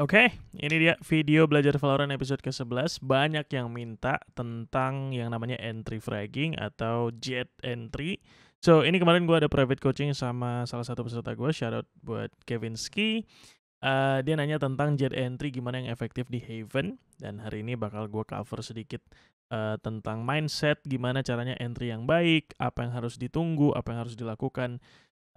Oke, okay, ini dia video belajar Valorant episode ke-11. Banyak yang minta tentang yang namanya entry fragging atau jet entry. So, ini kemarin gue ada private coaching sama salah satu peserta gue, shoutout buat Kevin Ski. Uh, dia nanya tentang jet entry gimana yang efektif di Haven. Dan hari ini bakal gue cover sedikit uh, tentang mindset, gimana caranya entry yang baik, apa yang harus ditunggu, apa yang harus dilakukan.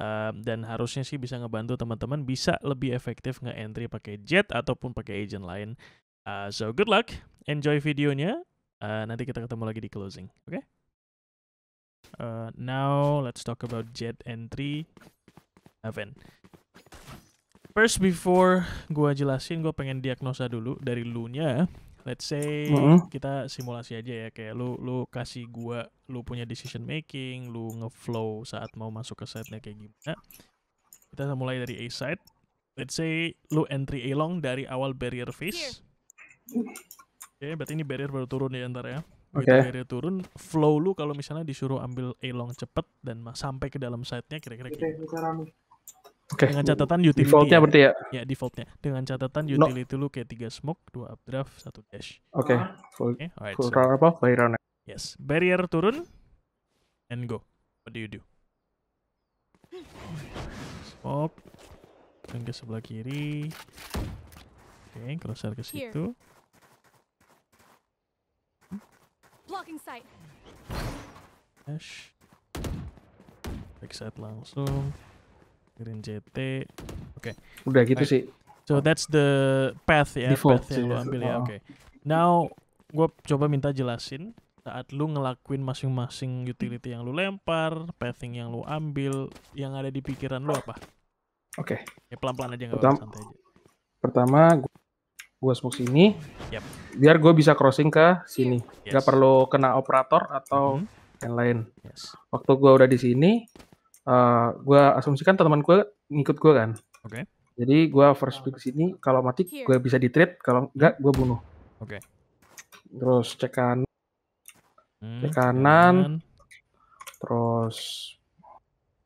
Um, dan harusnya sih bisa ngebantu teman-teman bisa lebih efektif nge-entry pakai jet ataupun pakai agent lain. Uh, so good luck, enjoy videonya. Uh, nanti kita ketemu lagi di closing, oke? Okay? Uh, eh, now let's talk about jet entry event. First before gua jelasin, gua pengen diagnosa dulu dari lu-nya let's say mm-hmm. kita simulasi aja ya kayak lu lu kasih gua lu punya decision making lu ngeflow saat mau masuk ke side-nya kayak gimana kita mulai dari A side let's say lu entry A long dari awal barrier face oke okay, berarti ini barrier baru turun ya ntar ya Begitu okay. barrier turun flow lu kalau misalnya disuruh ambil A long cepet dan sampai ke dalam side-nya kira-kira gitu. Okay. Dengan catatan utility. Defaultnya ya. berarti ya? Ya, defaultnya. Dengan catatan utility no. lu kayak 3 smoke, 2 updraft, 1 dash. Oke. Okay. Ah. Full, okay. Alright, full so. apa? Barrier ya? Yes. Barrier turun. And go. What do you do? Smoke. Dan ke sebelah kiri. Oke, okay, crosshair ke situ. Blocking sight. Dash. Backside langsung. Green JT, Oke. Okay. Udah gitu right. sih. So that's the path ya, Default path yang lo ambil ya. Oke. Okay. Now gue coba minta jelasin saat lu ngelakuin masing-masing utility yang lu lempar, pathing yang lu ambil, yang ada di pikiran lu apa? Oke. Okay. Ya pelan-pelan aja nggak apa-apa santai aja. Pertama gue smoke sini. Yep. Biar gue bisa crossing ke sini. Yes. Gak perlu kena operator atau mm -hmm. yang lain. Yes. Waktu gue udah di sini, Eh, gue asumsikan teman gue ngikut gue kan. Oke. Okay. Jadi gue first pick sini kalau mati gue bisa di trade, kalau enggak gue bunuh. Oke. Okay. Terus cek kanan, hmm, cek kanan, kanan, terus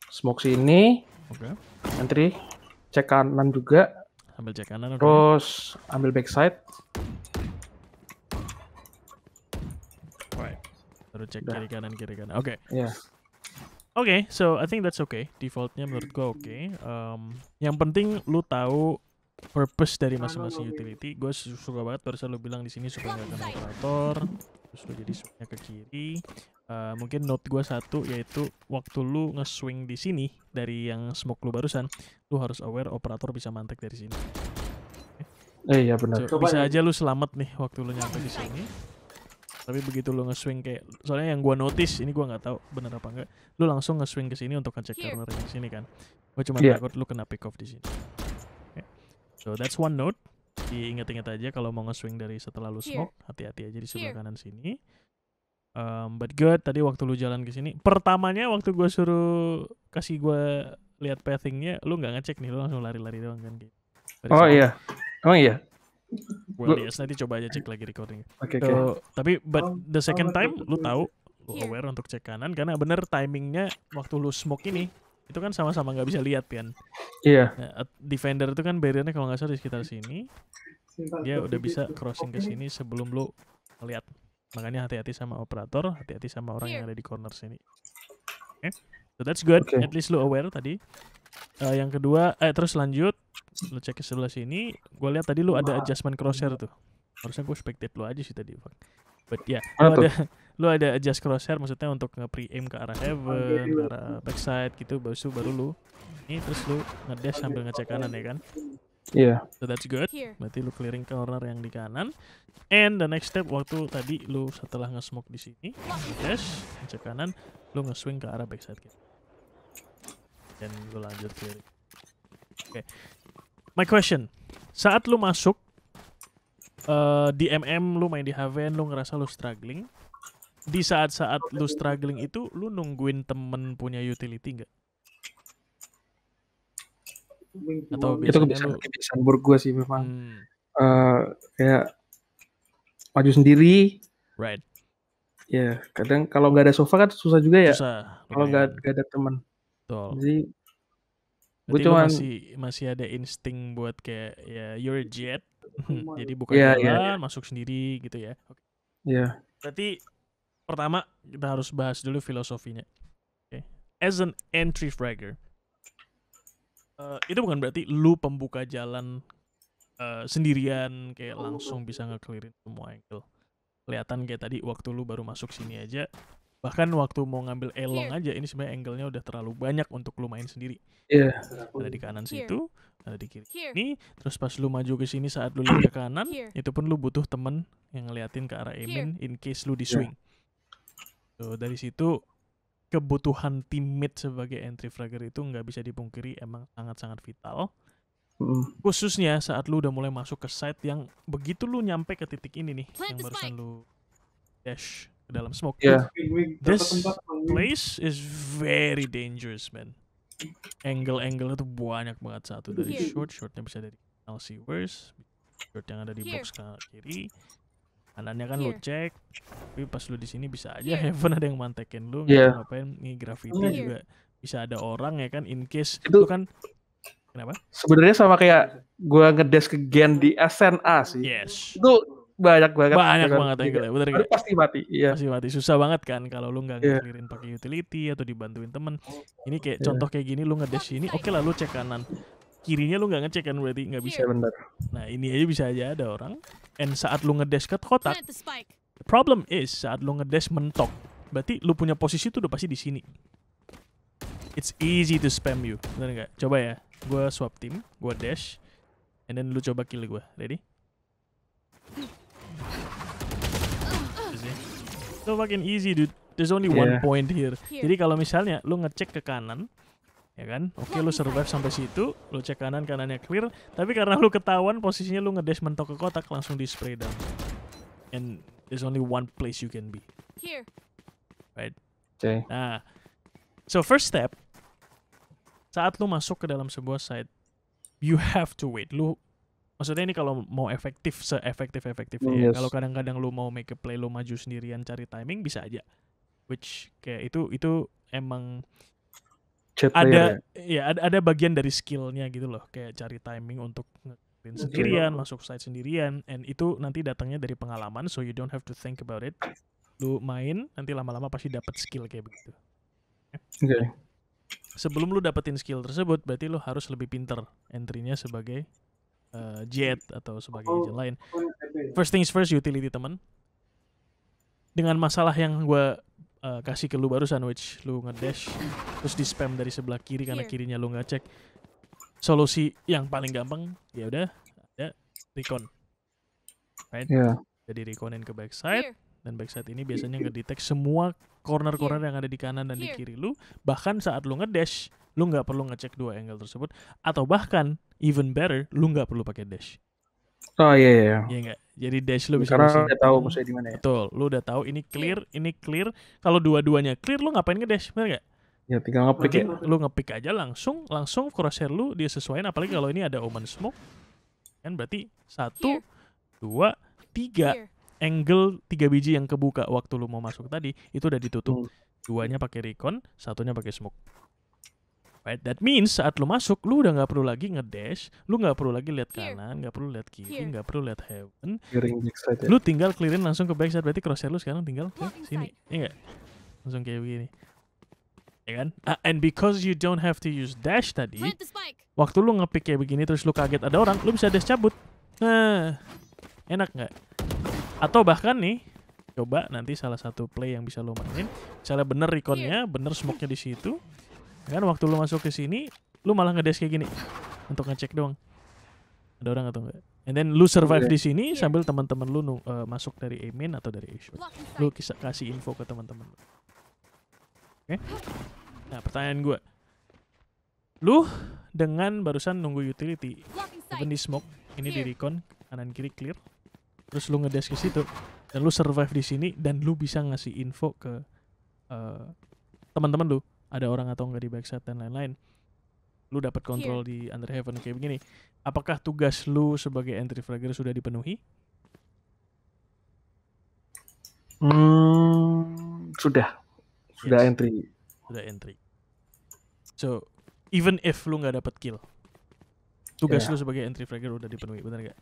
smoke sini. Oke. Okay. Entry, cek kanan juga. Ambil cek kanan. Terus ambil backside. Terus cek Udah. kiri kanan kiri kanan. Oke. Okay. Iya. Oke, okay, so I think that's okay. Defaultnya menurut gua oke. Okay. Um, yang penting lu tahu purpose dari masing-masing utility. Gue suka banget barusan lu bilang di sini supaya nggak kena operator. Terus lu jadi swingnya ke kiri. Uh, mungkin note gue satu yaitu waktu lu nge-swing di sini dari yang smoke lu barusan, lu harus aware operator bisa mantek dari sini. Eh, iya benar. So, bisa aja lu selamat nih waktu lu nyampe di sini tapi begitu lo nge-swing kayak soalnya yang gua notice ini gua nggak tahu bener apa enggak lu langsung nge-swing ke sini untuk ngecek corner di sini kan gua cuma yeah. takut lu kena pick off di sini okay. so that's one note diinget-inget aja kalau mau nge-swing dari setelah lu smoke hati-hati aja di sebelah kanan sini um, but good tadi waktu lu jalan ke sini pertamanya waktu gua suruh kasih gua lihat pathingnya lu nggak ngecek nih lu langsung lari-lari doang kan gitu. oh iya oh iya gue lihat nanti coba aja cek lagi recording. Oke. Okay, so, eh, okay. Tapi but oh, the second oh, time oh, lu tahu lu iya. aware untuk cek kanan karena bener timingnya waktu lu smoke ini itu kan sama-sama nggak bisa lihat kan. Iya. Yeah. Nah, defender itu kan barriernya kalau nggak salah di sekitar sini. Dia udah bisa crossing ke sini sebelum lu lihat. Makanya hati-hati sama operator, hati-hati sama orang yang iya. ada di corner sini. Oke. Okay? So that's good. Okay. At least lu aware tadi. Uh, yang kedua, eh terus lanjut, lu cek ke sebelah sini. Gue lihat tadi lu ada adjustment crosshair tuh. Harusnya gue spectate lu aja sih tadi, bang But ya, yeah, lu ada lu ada adjust crosshair maksudnya untuk nge pre aim ke arah heaven, ke arah backside gitu, baru baru lu ini terus lu ngedash sambil ngecek kanan ya kan. Iya. Yeah. So that's good. Berarti lu clearing corner yang di kanan. And the next step waktu tadi lu setelah nge-smoke di sini, dash, ngecek kanan, lu nge-swing ke arah backside gitu dan gue lanjut sendiri. Oke. Okay. My question. Saat lu masuk uh, di MM lu main di Haven lu ngerasa lu struggling. Di saat-saat lu struggling itu lu nungguin temen punya utility nggak? Atau itu kebiasaan, lu... kebiasaan buruk gue sih memang. Hmm. Uh, kayak maju sendiri. Right. Ya, yeah, kadang kalau nggak ada sofa kan susah juga ya. Susah. Kalau nggak ada teman. Betul. Jadi gue cuma masih masih ada insting buat kayak ya you're jet. Iya. Jadi bukan yeah, iya. jalan, yeah, masuk sendiri gitu ya. Oke. Okay. Iya. Berarti pertama kita harus bahas dulu filosofinya. Oke. Okay. As an entry fragger. Uh, itu bukan berarti lu pembuka jalan uh, sendirian kayak langsung bisa ngekelirin semua angle kelihatan kayak tadi waktu lu baru masuk sini aja bahkan waktu mau ngambil elong iya. aja ini sebenarnya angle-nya udah terlalu banyak untuk lu main sendiri yeah. ada di kanan iya. situ ada di kiri ini terus pas lu maju ke sini saat lu lihat ke kanan Here. itu pun lu butuh temen yang ngeliatin ke arah Emin in case lu di iya. swing yeah. so, dari situ kebutuhan teammate sebagai entry fragger itu nggak bisa dipungkiri emang sangat-sangat vital Mm. Khususnya saat lu udah mulai masuk ke site yang begitu lu nyampe ke titik ini nih, Plant yang barusan lu dash dalam smoke. Yeah. Iya. This place is very dangerous, man. Angle-angle itu banyak banget satu dari short, shortnya bisa dari LC worse, short yang ada di box box kiri. Kanannya kan Here. lo cek, tapi pas lo di sini bisa aja Here. Heaven ada yang mantekin lu, yeah. ngapain iya. nih graffiti Here. juga bisa ada orang ya kan in case itu, itu kan kenapa? Sebenarnya sama kayak gua ngedes ke gen di SNA sih. Yes. Itu banyak banget banyak gitu kan. banget angle ya benar pasti mati iya pasti mati susah banget kan kalau lu nggak yeah. Iya. pakai utility atau dibantuin temen ini kayak yeah. contoh kayak gini lu ngedash sini oke okay lah lu cek kanan kirinya lu nggak ngecek kan berarti nggak bisa yeah, bener. nah ini aja bisa aja ada orang and saat lu ngedash ke kotak problem is saat lu ngedash mentok berarti lu punya posisi tuh udah pasti di sini it's easy to spam you benar nggak coba ya gue swap tim gue dash and then lu coba kill gue ready So fucking easy dude. There's only yeah. one point here. Jadi kalau misalnya lu ngecek ke kanan, ya kan? Oke, okay, lu survive sampai situ, lu cek kanan, kanannya clear, tapi karena lu ketahuan posisinya lu ngedash mentok ke kotak langsung di spray down. And there's only one place you can be. Here. Right? Okay. Nah, so first step, saat lu masuk ke dalam sebuah site, you have to wait. Lu maksudnya ini kalau mau efektif seefektif efektifnya ya. yes. kalau kadang-kadang lu mau make a play lu maju sendirian cari timing bisa aja which kayak itu itu emang Chat ada ya, iya, ada, ada bagian dari skillnya gitu loh kayak cari timing untuk sendirian okay. masuk side sendirian and itu nanti datangnya dari pengalaman so you don't have to think about it lu main nanti lama-lama pasti dapat skill kayak begitu oke okay. sebelum lu dapetin skill tersebut berarti lu harus lebih pinter entry-nya sebagai uh, jet atau sebagai oh, lain. Oh, iya, iya, iya. First things first utility teman. Dengan masalah yang gue uh, kasih ke lu barusan which lu ngedash terus di spam dari sebelah kiri karena kirinya lu nggak cek solusi yang paling gampang ya udah ada recon right yeah. jadi reconin ke backside Here dan backside ini biasanya ngedetect semua corner-corner iya. yang ada di kanan dan di iya. kiri lu bahkan saat lu ngedash lu nggak perlu ngecek dua angle tersebut atau bahkan even better lu nggak perlu pakai dash oh iya iya iya enggak iya jadi dash lu bisa karena udah tahu hmm. maksudnya di mana ya betul lu udah tahu ini clear ini clear kalau dua-duanya clear lu ngapain ngedash benar enggak ya tinggal ngepick ya. lu ngepick aja langsung langsung crosshair lu dia sesuaiin apalagi kalau ini ada omen smoke kan berarti satu Here. dua tiga Here angle tiga biji yang kebuka waktu lu mau masuk tadi itu udah ditutup. Duanya pakai recon, satunya pakai smoke. Right? That means saat lu masuk, lu udah nggak perlu lagi ngedash, lu nggak perlu lagi lihat kanan, nggak perlu lihat kiri, nggak perlu lihat heaven. Lu tinggal clearin langsung ke backside. Berarti crosshair lu sekarang tinggal ke sini. Iya Langsung kayak begini. Ya kan? Uh, and because you don't have to use dash tadi, waktu lu ngepick kayak begini terus lu kaget ada orang, lu bisa dash cabut. Nah, enak nggak? Atau bahkan nih, coba nanti salah satu play yang bisa lo mainin. Misalnya bener reconnya, iya. bener smoke-nya di situ. Kan waktu lo masuk ke sini, lo malah ngedes kayak gini. Untuk ngecek doang. Ada orang atau enggak? And then lo survive iya. di sini iya. sambil teman-teman lo uh, eh, masuk dari admin atau dari issue lo Lu kasih info ke teman-teman. Oke. Okay? Nah, pertanyaan gue. lo dengan barusan nunggu utility, open di smoke, ini di recon, kanan kiri clear terus lu ngedes ke situ dan lu survive di sini dan lu bisa ngasih info ke uh, teman-teman lu ada orang atau enggak di backside dan lain-lain lu dapat kontrol iya. di under heaven kayak begini apakah tugas lu sebagai entry fragger sudah dipenuhi hmm, sudah sudah yes. entry sudah entry so even if lu nggak dapat kill tugas yeah. lu sebagai entry fragger udah dipenuhi benar gak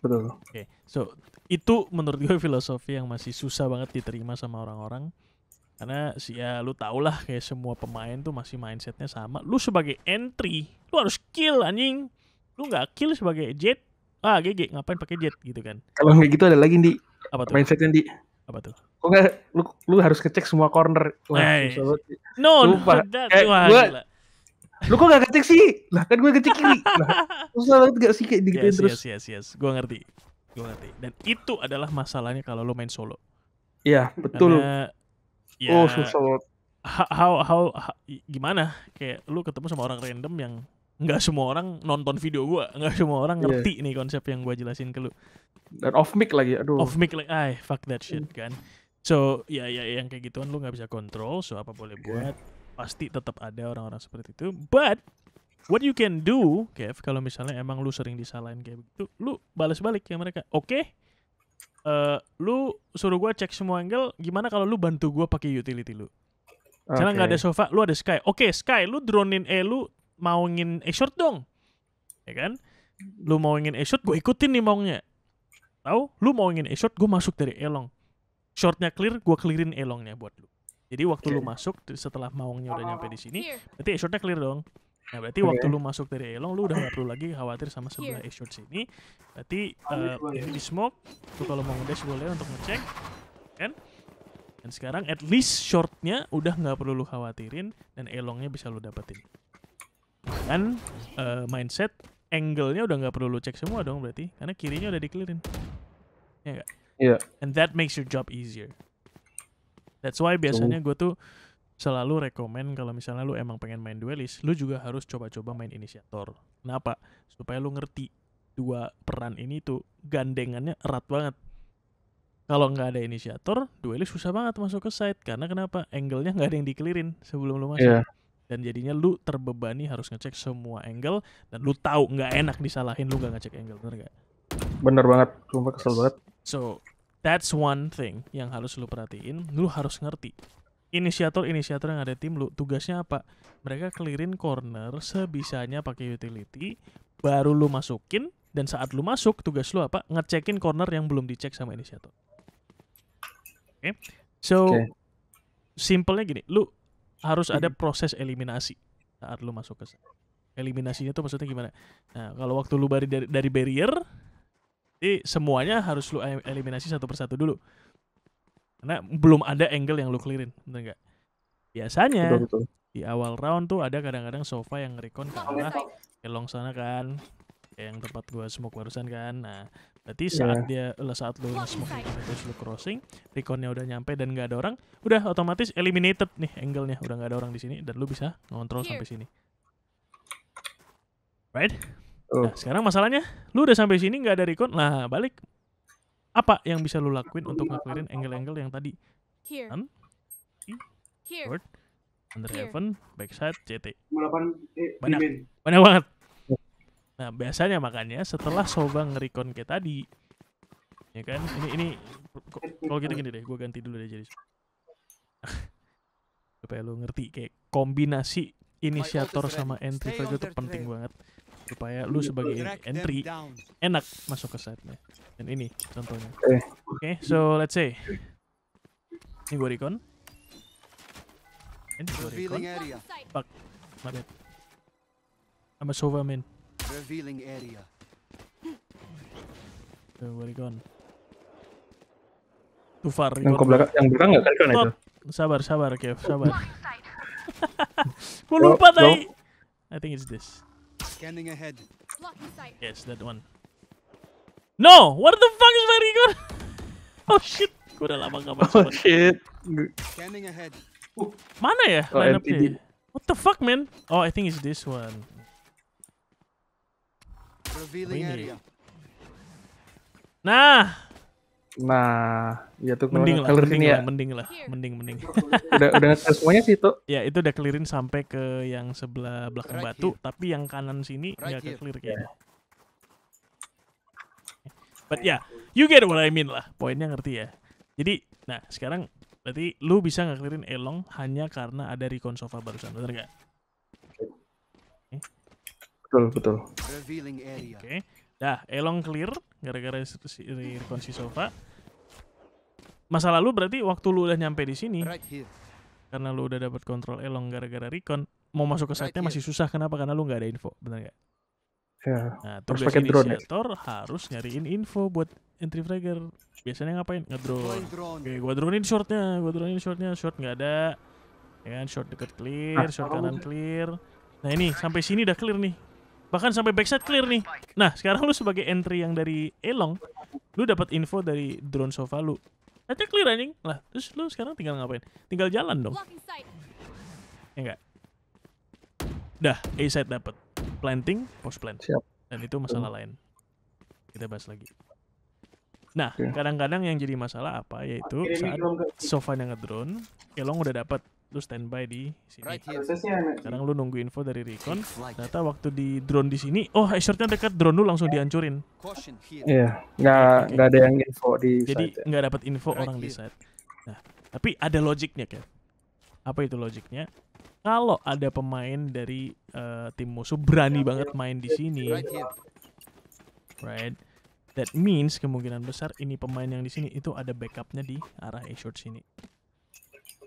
Betul. Oke. Okay. So, itu menurut gue filosofi yang masih susah banget diterima sama orang-orang. Karena sih ya lu tau lah kayak semua pemain tuh masih mindsetnya sama. Lu sebagai entry, lu harus kill anjing. Lu nggak kill sebagai jet. Ah, GG, ngapain pakai jet gitu kan. Kalau nggak gitu ada lagi di apa tuh? Mindsetnya di apa tuh? Kok gak, lu, lu harus ngecek semua corner. Wah, nice. Hey. No, Lupa. no, that, eh, gua, lu kok gak ketik sih lah kan gue ketik kiri lah susah banget gak sih kayak gitu yes, terus yes yes yes gue ngerti gue ngerti dan itu adalah masalahnya kalau lu main solo iya betul Karena, ya, oh susah banget how, how, how gimana kayak lu ketemu sama orang random yang nggak semua orang nonton video gue, nggak semua orang iya. ngerti yeah. nih konsep yang gue jelasin ke lu. Dan off mic lagi, aduh. Off mic lagi, ay fuck that shit mm. kan. So ya ya yang kayak gituan lu nggak bisa kontrol, so apa boleh iya. buat pasti tetap ada orang-orang seperti itu but what you can do Kev kalau misalnya emang lu sering disalahin kayak begitu lu balas balik ya mereka oke okay? Uh, eh, lu suruh gue cek semua angle gimana kalau lu bantu gue pakai utility lu karena okay. nggak ada sofa lu ada sky oke okay, sky lu dronein eh lu mauin eh short dong ya kan lu mau ingin e gue ikutin nih maunya tahu lu mau ingin e gue masuk dari elong shortnya clear gue clearin elongnya buat lu jadi waktu lu masuk setelah mawangnya udah nyampe di sini, berarti shortnya clear dong. Nah berarti okay. waktu lu masuk dari Elong lu udah nggak perlu lagi khawatir sama sebelah short sini. Berarti uh, eh, di smoke, tuh kalau mau ngedash boleh untuk ngecek, kan? Dan sekarang at least shortnya udah nggak perlu lu khawatirin dan Elongnya bisa lu dapetin. Dan uh, mindset angle-nya udah nggak perlu lu cek semua dong berarti, karena kirinya udah dikelirin. Ya iya enggak? Iya. Yeah. And that makes your job easier. That's why biasanya gue tuh selalu rekomen kalau misalnya lu emang pengen main duelis, lu juga harus coba-coba main inisiator. Kenapa? Supaya lu ngerti dua peran ini tuh gandengannya erat banget. Kalau nggak ada inisiator, duelis susah banget masuk ke side karena kenapa? Angle-nya nggak ada yang dikelirin sebelum lu masuk. Yeah. Dan jadinya lu terbebani harus ngecek semua angle dan lu tahu nggak enak disalahin lu nggak ngecek angle, bener gak? Bener banget, cuma kesel banget. So, That's one thing yang harus lu perhatiin. Lu harus ngerti. Inisiator-inisiator yang ada tim lu, tugasnya apa? Mereka clearin corner sebisanya pakai utility, baru lu masukin, dan saat lu masuk, tugas lu apa? Ngecekin corner yang belum dicek sama inisiator. Oke? Okay? So, okay. simpelnya gini, lu harus ada hmm. proses eliminasi saat lu masuk ke sana. Eliminasinya tuh maksudnya gimana? Nah, kalau waktu lu dari, dari barrier, jadi semuanya harus lu eliminasi satu persatu dulu. Karena belum ada angle yang lu clearin, bener enggak? Biasanya di awal round tuh ada kadang-kadang sofa yang recon ke arah ke sana kan, kayak yang tempat gua smoke barusan kan. Nah, berarti iya. saat yeah. dia lah saat lu smoke terus lu crossing, reconnya udah nyampe dan nggak ada orang, udah otomatis eliminated nih angle-nya, udah nggak ada orang di sini dan lu bisa ngontrol sampai sini. Right? Nah, sekarang masalahnya lu udah sampai sini nggak ada recon. Nah, balik apa yang bisa lu lakuin untuk ngakuin angle-angle yang tadi? Here. An? Here. Word. Under heaven, backside, CT. Eh, Banyak. Banyak banget. Nah, biasanya makanya setelah Soba ngerikon kayak tadi, ya kan? Ini ini kalau gitu gini deh, gue ganti dulu deh jadi. Supaya lu ngerti kayak kombinasi inisiator sama entry itu penting banget supaya lu sebagai entry enak masuk ke site-nya. Dan ini contohnya. Oke, okay, so let's say ini gua recon. Ini gua recon. Fuck, my bad. I'm a sova man. Revealing area. So gua recon. Too far. Yang ke belakang, yang belakang nggak recon itu? Sabar, sabar, Kev, sabar. gua lupa oh, tadi. Oh. I think it's this. Scanning ahead. Yes, that one. No! What the fuck is very good? oh shit. lama gak masuk. Oh shit. Scanning ahead. Uh, mana ya oh, line What the fuck, man? Oh, I think it's this one. Revealing area. Nah, Nah, ya tuh mending lah, mending ya. lah, mending lah, mending mending. udah udah ngecas semuanya sih tuh. Ya itu udah clearin sampai ke yang sebelah belakang right batu, here. tapi yang kanan sini nggak right clear kayaknya. Yeah. But yeah, you get what I mean lah. Poinnya ngerti ya. Jadi, nah sekarang berarti lu bisa ngaklirin Elong hanya karena ada recon sofa barusan, bener nggak? Betul betul. Oke, okay. dah Elong clear gara-gara recon si sofa masa lalu berarti waktu lu udah nyampe di sini karena lu udah dapat kontrol elong gara-gara recon mau masuk ke site-nya masih susah kenapa karena lu nggak ada info benar nggak ya, nah terus harus inisiator drone, ya. harus nyariin info buat entry fragger biasanya ngapain ngedrone oke gua dronein shortnya gua dronein shortnya short nggak ada ya kan short deket clear ah, short kanan clear nah ini sampai sini udah clear nih bahkan sampai backside clear nih. Nah, sekarang lu sebagai entry yang dari Elong, lu dapat info dari drone sofa lu aja clear anjing. Lah, terus lu sekarang tinggal ngapain? Tinggal jalan dong. Ya enggak? Dah, A side dapat. Planting, post plant. Siap. Dan itu masalah hmm. lain. Kita bahas lagi. Nah, kadang-kadang yang jadi masalah apa yaitu saat Sofan yang ngedrone, Kelong udah dapat lu standby di sini. Sekarang lu nunggu info dari Recon. Ternyata waktu di drone di sini, oh headshotnya dekat drone lu langsung dihancurin. Iya, nggak okay. nggak ada yang info di. Jadi nggak dapat info right orang di site. Nah, tapi ada logiknya kan? Apa itu logiknya? Kalau ada pemain dari uh, tim musuh berani banget main di sini, right, right? That means kemungkinan besar ini pemain yang di sini itu ada backupnya di arah A short sini.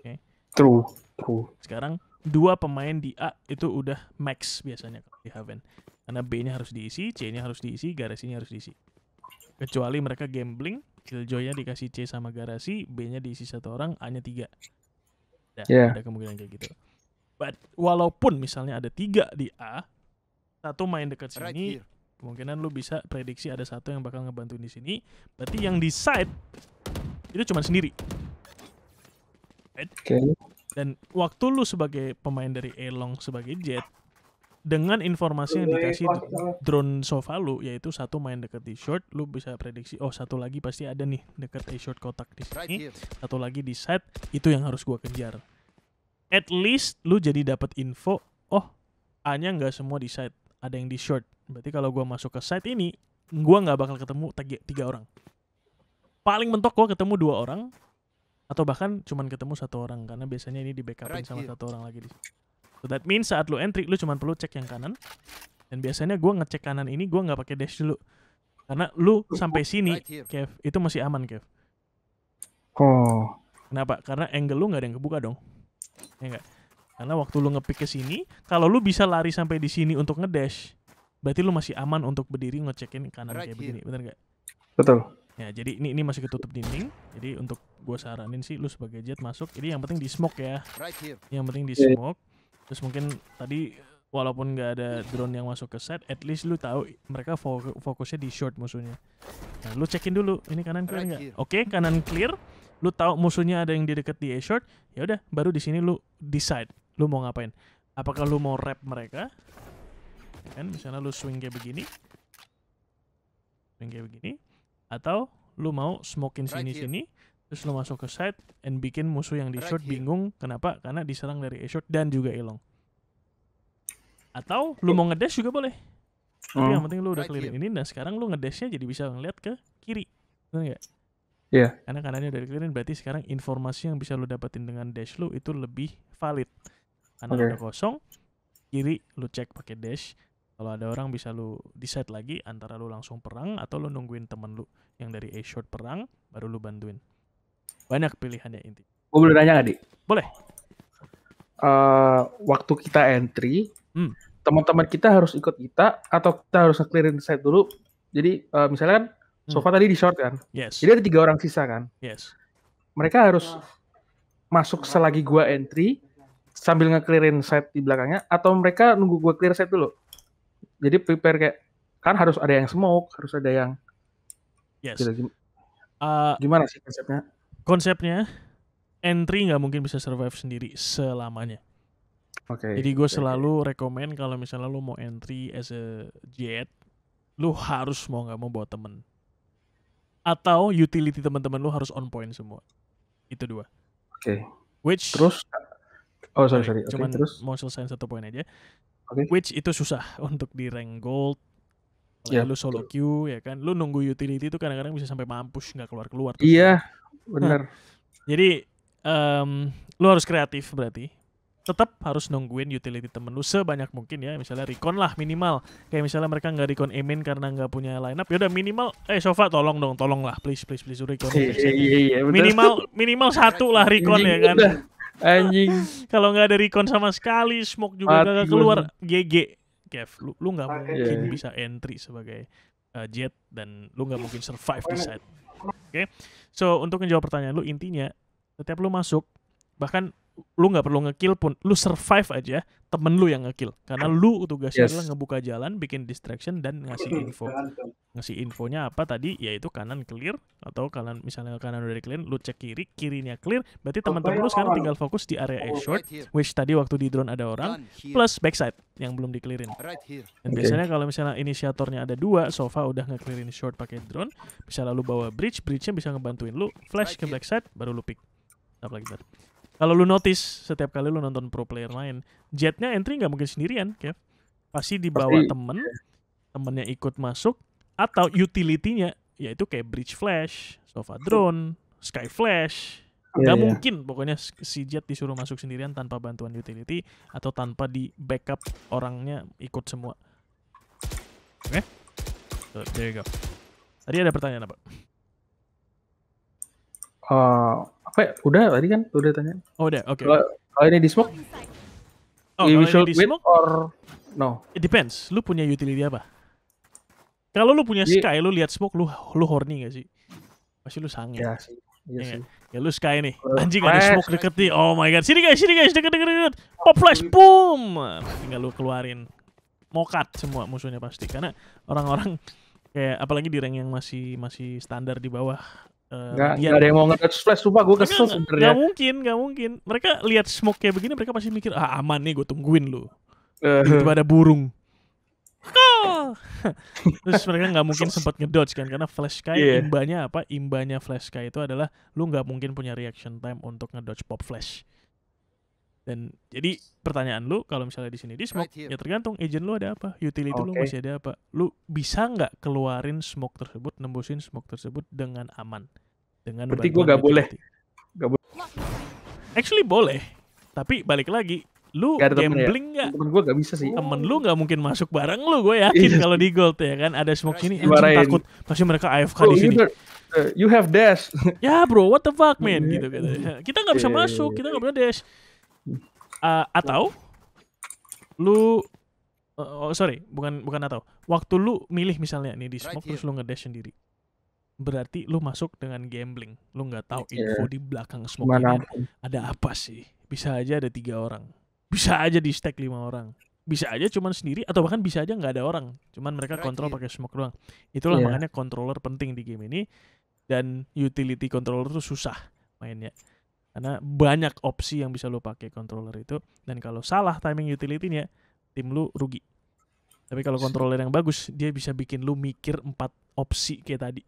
Oke. Okay. True, true. Sekarang dua pemain di A itu udah max biasanya di Haven. Karena B-nya harus diisi, C-nya harus diisi, garasinya harus diisi. Kecuali mereka gambling, Killjoy-nya dikasih C sama garasi, B-nya diisi satu orang, A-nya tiga. Nah, yeah. Ada kemungkinan kayak gitu. But walaupun misalnya ada tiga di A, satu main dekat sini, right kemungkinan lu bisa prediksi ada satu yang bakal ngebantu di sini. Berarti yang di side itu cuma sendiri. Right? Okay. Dan waktu lu sebagai pemain dari Elong sebagai Jet dengan informasi yang iya, dikasih iya, iya. drone sofa lu yaitu satu main deket di short lu bisa prediksi oh satu lagi pasti ada nih deket di short kotak di sini satu lagi di side itu yang harus gua kejar at least lu jadi dapat info oh A-nya nggak semua di side ada yang di short berarti kalau gua masuk ke side ini gua nggak bakal ketemu tiga, tiga orang paling mentok gua ketemu dua orang atau bahkan cuman ketemu satu orang karena biasanya ini di backupin right sama here. satu orang lagi di So that means saat lu entry lu cuman perlu cek yang kanan dan biasanya gua ngecek kanan ini gua nggak pakai dash dulu karena lu sampai sini right Kev itu masih aman Kev. Oh. Kenapa? Karena angle lu nggak ada yang kebuka dong. Ya enggak. Karena waktu lu ngepick ke sini, kalau lu bisa lari sampai di sini untuk ngedash, berarti lu masih aman untuk berdiri ngecekin kanan right kayak here. begini, bener nggak? Betul. Ya, jadi ini ini masih ketutup dinding. Jadi untuk gue saranin sih lu sebagai jet masuk. ini yang penting di smoke ya. Yang penting iya. di smoke. Terus mungkin tadi walaupun nggak ada drone yang masuk ke set, at least lu tahu mereka fokusnya di short musuhnya. Nah, lu cekin dulu ini kanan clear nggak? Right Oke, okay, kanan clear. Lu tahu musuhnya ada yang di dekat di A short, ya udah baru di sini lu decide lu mau ngapain. Apakah lu mau rap mereka? Ya kan misalnya lu swing kayak begini. Swing kayak begini atau lu mau in sini sini terus lu masuk ke side and bikin musuh yang di short bingung kenapa karena diserang dari A short dan juga elong atau lu mau ngedash juga boleh tapi oh. yang penting lu udah right ini dan nah sekarang lu ngedashnya jadi bisa ngeliat ke kiri benar nggak Iya. Yeah. Karena kanannya udah clearin berarti sekarang informasi yang bisa lu dapetin dengan dash lu itu lebih valid. Karena okay. udah kosong, kiri lu cek pakai dash, kalau ada orang bisa lu decide lagi antara lu langsung perang atau lu nungguin temen lu yang dari A short perang baru lu bantuin. Banyak pilihannya inti. Gue boleh nanya gak, Di? Boleh. Uh, waktu kita entry, hmm. teman-teman kita harus ikut kita atau kita harus clearin set dulu. Jadi uh, misalnya kan hmm. Sofa tadi di short kan? Yes. Jadi ada tiga orang sisa kan? Yes. Mereka harus masuk selagi gua entry sambil ngeclearin set di belakangnya atau mereka nunggu gua clear set dulu? jadi prepare kayak kan harus ada yang smoke, harus ada yang yes. Gila, uh, gimana sih konsepnya? Konsepnya entry nggak mungkin bisa survive sendiri selamanya. Oke. Okay, Jadi gue okay. selalu rekomend kalau misalnya lu mau entry as a jet, lu harus mau nggak mau bawa temen. Atau utility teman-teman lu harus on point semua. Itu dua. Oke. Okay. Which terus Oh sorry sorry. Okay, cuman terus mau selesai satu poin aja okay. which itu susah untuk di rank gold Lalu yeah, lu solo queue ya kan. Lu nunggu utility itu kadang-kadang bisa sampai mampus nggak keluar-keluar. Iya, benar. Jadi um, lu harus kreatif berarti. Tetap harus nungguin utility temen lu sebanyak mungkin ya. Misalnya recon lah minimal. Kayak misalnya mereka nggak recon Emin karena nggak punya line up. Ya udah minimal, eh Sofa tolong dong, tolong lah please please please recon. Iya, ya. iya, iya, minimal minimal satu lah iya, recon ya iya, kan. Iya. Anjing. Kalau nggak ada recon sama sekali, smoke juga gak keluar. GG. Kev, lu lu nggak mungkin yeah. Iya. bisa entry sebagai uh, jet dan lu nggak mungkin survive di side. Oke. Okay? So, untuk menjawab pertanyaan lu intinya setiap lu masuk bahkan lu nggak perlu ngekill pun lu survive aja temen lu yang ngekill karena lu tugasnya yes. adalah ngebuka jalan bikin distraction dan ngasih info ngasih infonya apa tadi yaitu kanan clear atau kanan misalnya kanan udah clear lu cek kiri kirinya clear berarti teman-teman lu sekarang tinggal fokus di area A oh, short which tadi waktu di drone ada orang plus backside yang belum dikelirin dan biasanya kalau misalnya inisiatornya ada dua sofa udah ngeklirin short pakai drone bisa lalu bawa bridge bridge-nya bisa ngebantuin lu flash ke backside baru lu pick apa lagi kalau lu notice setiap kali lu nonton pro player lain, Jetnya entry nggak mungkin sendirian, Kev. Pasti dibawa Pasti. temen, temennya ikut masuk, atau utility-nya yaitu kayak Bridge Flash, Sofa Drone, Sky Flash. Iya, nggak yeah, yeah. mungkin pokoknya si Jet disuruh masuk sendirian tanpa bantuan utility atau tanpa di backup orangnya ikut semua. Oke? Okay? So, there you go. Tadi ada pertanyaan apa? uh, apa ya? Udah tadi kan udah tanya. Oh udah, oke. Okay. Kalau ini di smoke? Oh, we should di smoke or no? It depends. Lu punya utility apa? Kalau lu punya sky, lu lihat smoke, lu lu horny gak sih? Masih lu sange. Ya sih. Iya ya, ya lu sky nih. Anjing ada smoke deket nih. Oh my god. Sini guys, sini guys, deket deket deket. Pop flash, boom. Tinggal lu keluarin. Mokat semua musuhnya pasti karena orang-orang kayak apalagi di rank yang masih masih standar di bawah Uh, eh, gak, gak ada yang mau nge-touch flash, sumpah gue kesel sebenernya. Gak mungkin, gak mungkin. Mereka lihat smoke kayak begini, mereka pasti mikir, ah aman nih gue tungguin lu. Uh. ada burung. Terus mereka gak mungkin sempat ngedodge kan karena flash sky yeah. imbanya apa? Imbanya flash sky itu adalah lu gak mungkin punya reaction time untuk ngedodge pop flash. Dan jadi pertanyaan lu kalau misalnya di sini di smoke right ya tergantung agent lu ada apa, utility okay. lu masih ada apa. Lu bisa gak keluarin smoke tersebut, nembusin smoke tersebut dengan aman? Dengan Berarti gue gak boleh. Gak boleh. Actually boleh. Tapi balik lagi, lu gak ya? gambling nggak? Ya. Temen gue gak bisa sih. Temen lu gak mungkin masuk bareng lu, gue yakin iya. kalau di gold ya kan ada smoke sini. Anjing takut pasti mereka AFK oh, di sini. You, uh, have dash. ya bro, what the fuck man iya. gitu gitu Kita nggak bisa iya, masuk, kita nggak punya dash. Uh, atau lu uh, oh, sorry bukan bukan atau waktu lu milih misalnya nih di smoke right terus lu ngedash sendiri berarti lu masuk dengan gambling. Lu nggak tahu yeah. info di belakang smoke ini ada apa sih. Bisa aja ada tiga orang. Bisa aja di stack lima orang. Bisa aja cuman sendiri atau bahkan bisa aja nggak ada orang. Cuman mereka kontrol ya. pakai smoke doang. Itulah yeah. makanya controller penting di game ini dan utility controller tuh susah mainnya. Karena banyak opsi yang bisa lu pakai controller itu dan kalau salah timing utility-nya tim lu rugi. Tapi kalau controller yang bagus dia bisa bikin lu mikir empat opsi kayak tadi.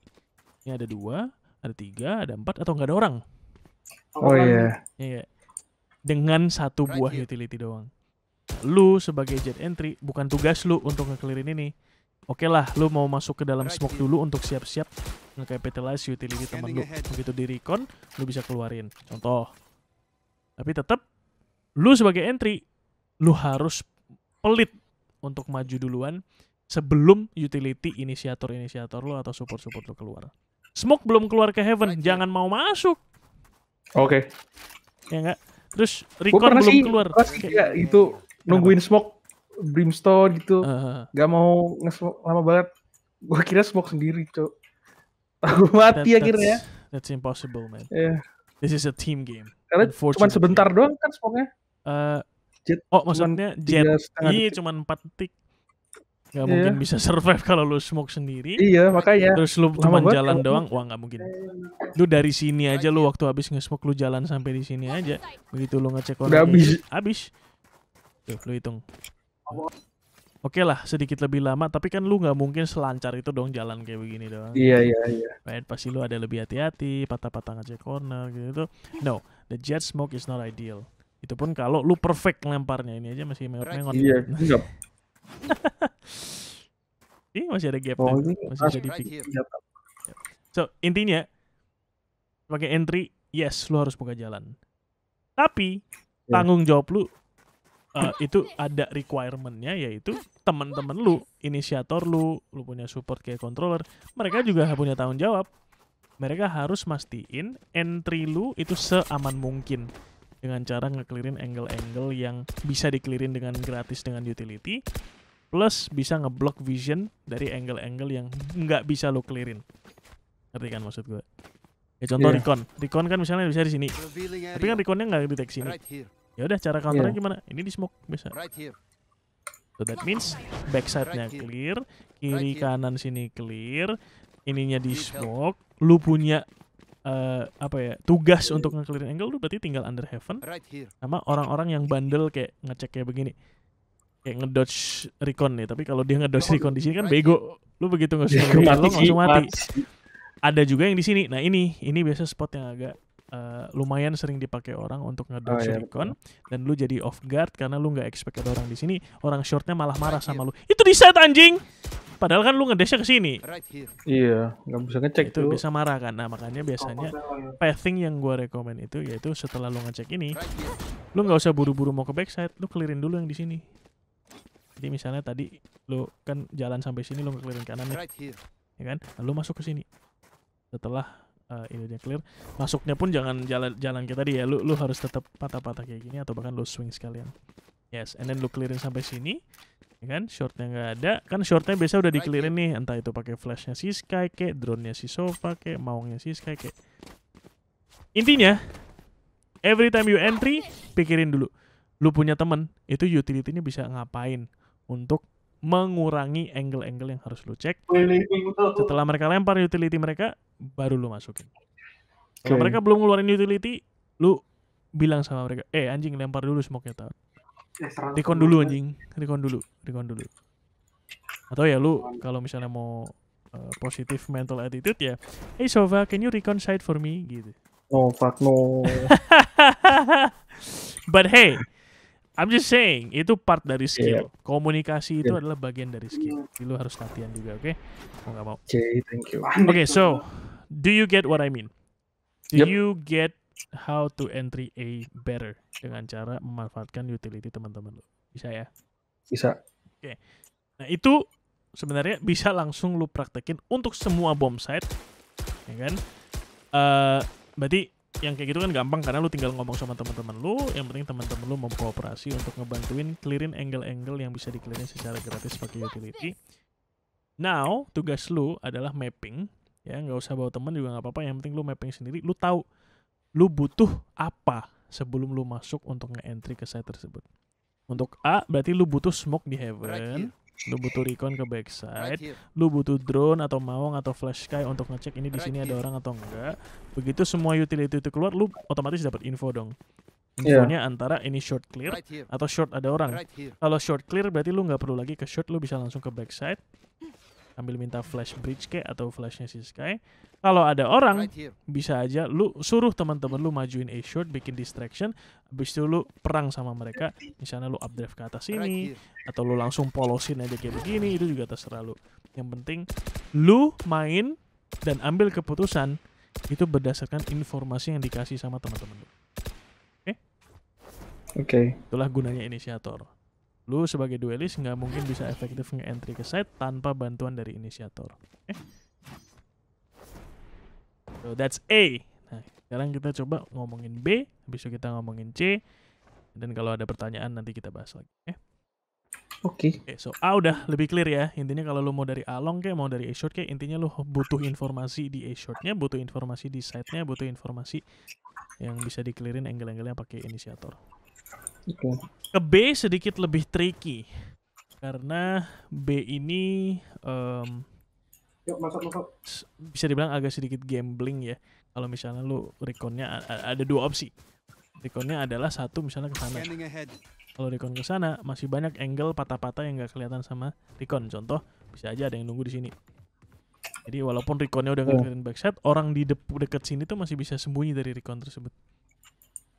Ini ada dua, ada tiga, ada empat, atau nggak ada orang. Oh, oh iya. Yeah. Iya. Dengan satu buah utility doang. Lu sebagai jet entry, bukan tugas lu untuk ngekelirin ini. Oke okay lah, lu mau masuk ke dalam smoke dulu untuk siap-siap nge-capitalize utility temen lu. Begitu di recon, lu bisa keluarin. Contoh. Tapi tetap, lu sebagai entry, lu harus pelit untuk maju duluan sebelum utility inisiator-inisiator lu atau support-support lu keluar smoke belum keluar ke heaven, Anjir. jangan mau masuk. Oke. Okay. Ya enggak? Terus record belum sih, keluar. Sih, ya, itu nungguin smoke brimstone gitu. Uh. Gak mau ngesmoke lama banget. Gua kira smoke sendiri, Cok. Aku mati that, akhirnya. That's, that's impossible, man. Yeah. This is a team game. Karena cuma sebentar doang kan smoke-nya. Uh, Oh, maksudnya jet. Iya, cuma 4 detik nggak yeah. mungkin bisa survive kalau lu smoke sendiri. Iya, makanya. Terus lu cuma jalan doang, wah nggak mungkin. Lu dari sini aja lu waktu habis nge-smoke lu jalan sampai di sini aja. Begitu lu ngecek orang habis. Gitu. Habis. Tuh, lu hitung. Oke okay lah, sedikit lebih lama, tapi kan lu nggak mungkin selancar itu dong jalan kayak begini doang. Iya, iya, iya. Right, pasti lu ada lebih hati-hati, patah-patah ngecek corner gitu. No, the jet smoke is not ideal. Itu pun kalau lu perfect lemparnya ini aja masih mengot-mengot. Iya, Ini masih ada gap oh, ya? masih ada di iya. iya, So, intinya pakai entry, yes, lu harus buka jalan. Tapi yeah. tanggung jawab lu uh, itu ada requirementnya yaitu teman-teman lu, inisiator lu, lu punya support kayak controller, mereka juga punya tanggung jawab. Mereka harus mastiin entry lu itu seaman mungkin dengan cara ngeklirin angle-angle yang bisa dikelirin dengan gratis dengan utility plus bisa ngeblock vision dari angle-angle yang nggak bisa lo clearin ngerti kan maksud gue ya contoh yeah. recon recon kan misalnya bisa di sini tapi kan reconnya nggak deteksi sini ya udah cara counternya yeah. gimana ini di smoke bisa so that means backside-nya clear kiri kanan sini clear ininya di smoke lu punya uh, apa ya tugas untuk ngeclearin angle lu berarti tinggal under heaven sama orang-orang yang bandel kayak ngecek kayak begini kayak ngedodge recon nih tapi kalau dia ngedodge recon di sini kan bego lu begitu nggak sih? lu langsung mati ada juga yang di sini nah ini ini biasa spot yang agak uh, lumayan sering dipakai orang untuk ngedodge oh, iya, recon dan lu jadi off guard karena lu nggak expect ada orang di sini orang shortnya malah marah sama lu itu di set anjing Padahal kan lu ngedesnya ke sini. Iya, nggak bisa ngecek itu. Lu. bisa marah kan. Nah, makanya biasanya oh, ya. pathing yang gue rekomend itu yaitu setelah lu ngecek ini, lu nggak usah buru-buru mau ke backside, lu kelirin dulu yang di sini. Jadi misalnya tadi lu kan jalan sampai sini lu clearin kanan nih. Ya kan? Nah, lu masuk ke sini. Setelah uh, ini dia clear, masuknya pun jangan jalan jalan kayak tadi ya. Lu lu harus tetap patah-patah kayak gini atau bahkan lu swing sekalian. Yes, and then lu clearin sampai sini. Ya kan shortnya nggak ada kan shortnya biasa udah dikelirin nih entah itu pakai flashnya si Sky drone nya si Sofa ke maungnya si Sky intinya every time you entry pikirin dulu lu punya temen itu utility-nya bisa ngapain untuk mengurangi angle-angle yang harus lu cek setelah mereka lempar utility mereka baru lu masukin kalau okay. mereka belum ngeluarin utility lu bilang sama mereka eh anjing lempar dulu smoke-nya Eh, recon dulu anjing, recon dulu, recon dulu. Atau ya lu kalau misalnya mau uh, positif mental attitude ya, hey Sova, can you recon side for me gitu. Oh fuck no. But hey, I'm just saying itu part dari skill. Yeah. Komunikasi yeah. itu adalah bagian dari skill. Jadi lu harus latihan juga, oke? Okay? Mau mau. Oke, okay, thank you. Oke, okay, so do you get what I mean? Do yep. you get how to entry A better dengan cara memanfaatkan utility teman-teman lo. Bisa ya? Bisa. Oke. Okay. Nah, itu sebenarnya bisa langsung lu praktekin untuk semua bom site. Ya kan? Uh, berarti yang kayak gitu kan gampang karena lu tinggal ngomong sama teman-teman lu, yang penting teman-teman lu mengkooperasi untuk ngebantuin clearin angle-angle yang bisa di secara gratis pakai utility. Now, tugas lu adalah mapping ya nggak usah bawa teman juga nggak apa-apa yang penting lu mapping sendiri lu tahu lu butuh apa sebelum lu masuk untuk nge-entry ke site tersebut. Untuk A berarti lu butuh smoke di heaven, lu butuh recon ke backside, lu butuh drone atau mawang atau flash sky untuk ngecek ini di sini ada orang atau enggak. Begitu semua utility itu keluar, lu otomatis dapat info dong. Iya. Infonya yeah. antara ini short clear right atau short ada orang. Right Kalau short clear berarti lu nggak perlu lagi ke short, lu bisa langsung ke backside ambil minta flash bridge kayak atau flashnya si Sky. Kalau ada orang bisa aja lu suruh teman-teman lu majuin A short bikin distraction, habis itu lu perang sama mereka. Misalnya lu updraft ke atas sini atau lu langsung polosin aja kayak begini itu juga terserah lu. Yang penting lu main dan ambil keputusan itu berdasarkan informasi yang dikasih sama teman-teman lu. Oke. Okay? Oke. Okay. Itulah gunanya inisiator. Lu sebagai duelis nggak mungkin bisa efektif nge-entry ke set tanpa bantuan dari inisiator. Okay. Eh. So that's A. Nah, sekarang kita coba ngomongin B, habis itu kita ngomongin C. Dan kalau ada pertanyaan nanti kita bahas lagi. Eh? Oke. Okay. okay. So A udah lebih clear ya. Intinya kalau lu mau dari long kayak mau dari A short kayak intinya lu butuh informasi di A shortnya, butuh informasi di side-nya, butuh informasi yang bisa dikelirin clearin angle-angle-nya pakai inisiator. Ke B sedikit lebih tricky karena B ini um, Yuk, masuk, masuk. bisa dibilang agak sedikit gambling ya. Kalau misalnya lu rekonnya ada dua opsi. Rekonnya adalah satu misalnya ke sana. Kalau recon ke sana masih banyak angle patah-patah yang gak kelihatan sama recon. Contoh bisa aja ada yang nunggu di sini. Jadi walaupun rikonnya udah iya. nggak backset, orang di dekat sini tuh masih bisa sembunyi dari recon tersebut.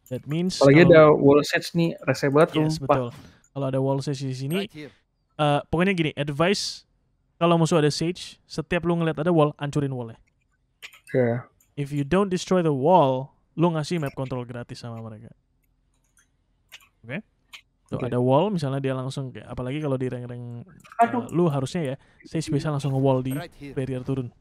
That means apalagi ada wall stage nih rese banget yes, rumpah. betul. Kalau ada wall stage di sini uh, pokoknya gini, advice kalau musuh ada sage, setiap lu ngeliat ada wall, ancurin wallnya. Yeah. If you don't destroy the wall, lu ngasih map control gratis sama mereka. Oke. Okay? Tuh okay. ada wall misalnya dia langsung kayak apalagi kalau di rank-rank uh, eh, lu harusnya ya sage bisa langsung nge-wall di barrier turun.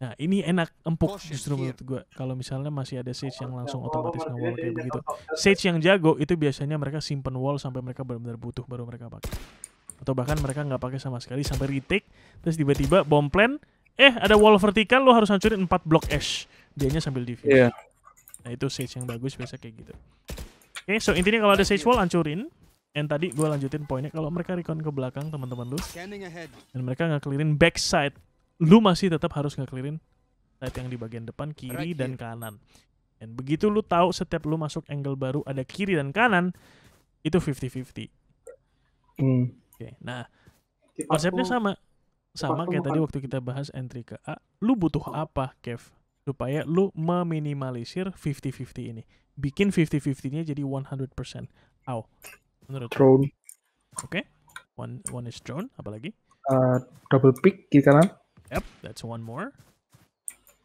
Nah ini enak empuk justru iya. menurut gue kalau misalnya masih ada Sage yang langsung otomatis ngawal kayak begitu. Sage yang jago itu biasanya mereka simpen wall sampai mereka benar-benar butuh baru mereka pakai. Atau bahkan mereka nggak pakai sama sekali sampai retake terus tiba-tiba bom plan eh ada wall vertikal lo harus hancurin 4 blok ash dianya sambil defuse. Yeah. Nah itu Sage yang bagus biasa kayak gitu. Oke okay, so intinya kalau ada Sage wall hancurin yang tadi gue lanjutin poinnya kalau mereka recon ke belakang teman-teman lu dan mereka nggak kelirin backside lu masih tetap harus ngeklirin sayap yang di bagian depan kiri right dan here. Iya. kanan. Dan begitu lu tahu setiap lu masuk angle baru ada kiri dan kanan itu 50-50. Hmm. Oke. Okay. Nah, konsepnya sama sama kayak tadi waktu kita bahas entry ke A, lu butuh apa, Kev? Supaya lu meminimalisir 50-50 ini. Bikin 50-50-nya jadi 100%. Aw. Menurut drone. Oke. Okay. One one is drone, apalagi? Uh, double pick kiri kanan. Yep, that's one more.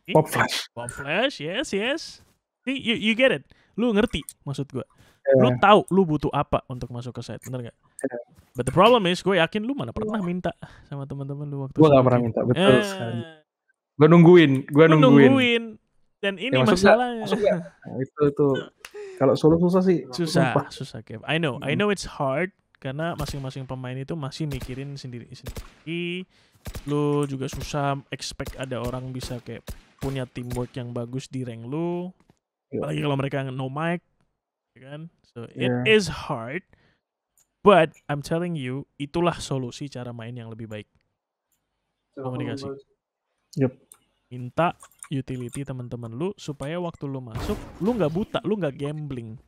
Pop flash. Pop flash, yes, yes. See, You, you get it. Lu ngerti maksud gue. Yeah. Lu tahu lu butuh apa untuk masuk ke site, bener gak? Yeah. But the problem is, gue yakin lu mana pernah minta sama teman-teman lu waktu Gue gak pernah minta, betul yeah. sekali. Gue nungguin, gue nungguin. nungguin. Dan ini ya, masalahnya. Masuk gak? Nah, itu itu. Kalau solo susah sih. Susah, Sumpah. susah Kev. I know, I hmm. know it's hard karena masing-masing pemain itu masih mikirin sendiri sendiri lu juga susah expect ada orang bisa kayak punya teamwork yang bagus di rank lu iya. apalagi kalau mereka no mic ya kan so it iya. is hard but I'm telling you itulah solusi cara main yang lebih baik komunikasi yep. minta utility teman-teman lu supaya waktu lu masuk lu nggak buta lu nggak gambling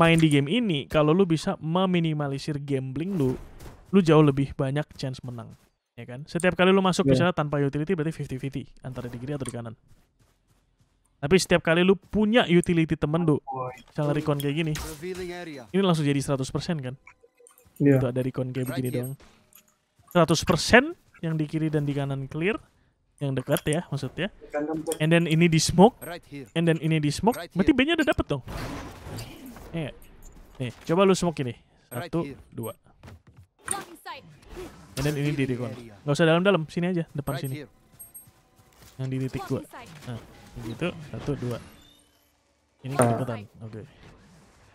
main di game ini kalau lu bisa meminimalisir gambling lu lu jauh lebih banyak chance menang ya kan setiap kali lu masuk yeah. misalnya tanpa utility berarti 50-50 antara di kiri atau di kanan tapi setiap kali lu punya utility temen lu misalnya recon kayak gini ini langsung jadi 100% kan yeah. Iya. Itu ada recon kayak begini ya. dong 100% yang di kiri dan di kanan clear yang dekat ya maksudnya and then ini di smoke and then ini di smoke berarti B-nya udah dapet dong eh Nih, coba lu smoke ini. Satu, dua dan ini di Recon. Iya, iya. Gak usah dalam-dalam, sini aja, depan sini. Yang di titik gua. Nah, gitu. Satu, dua. Ini ah. kedekatan, Oke. Okay.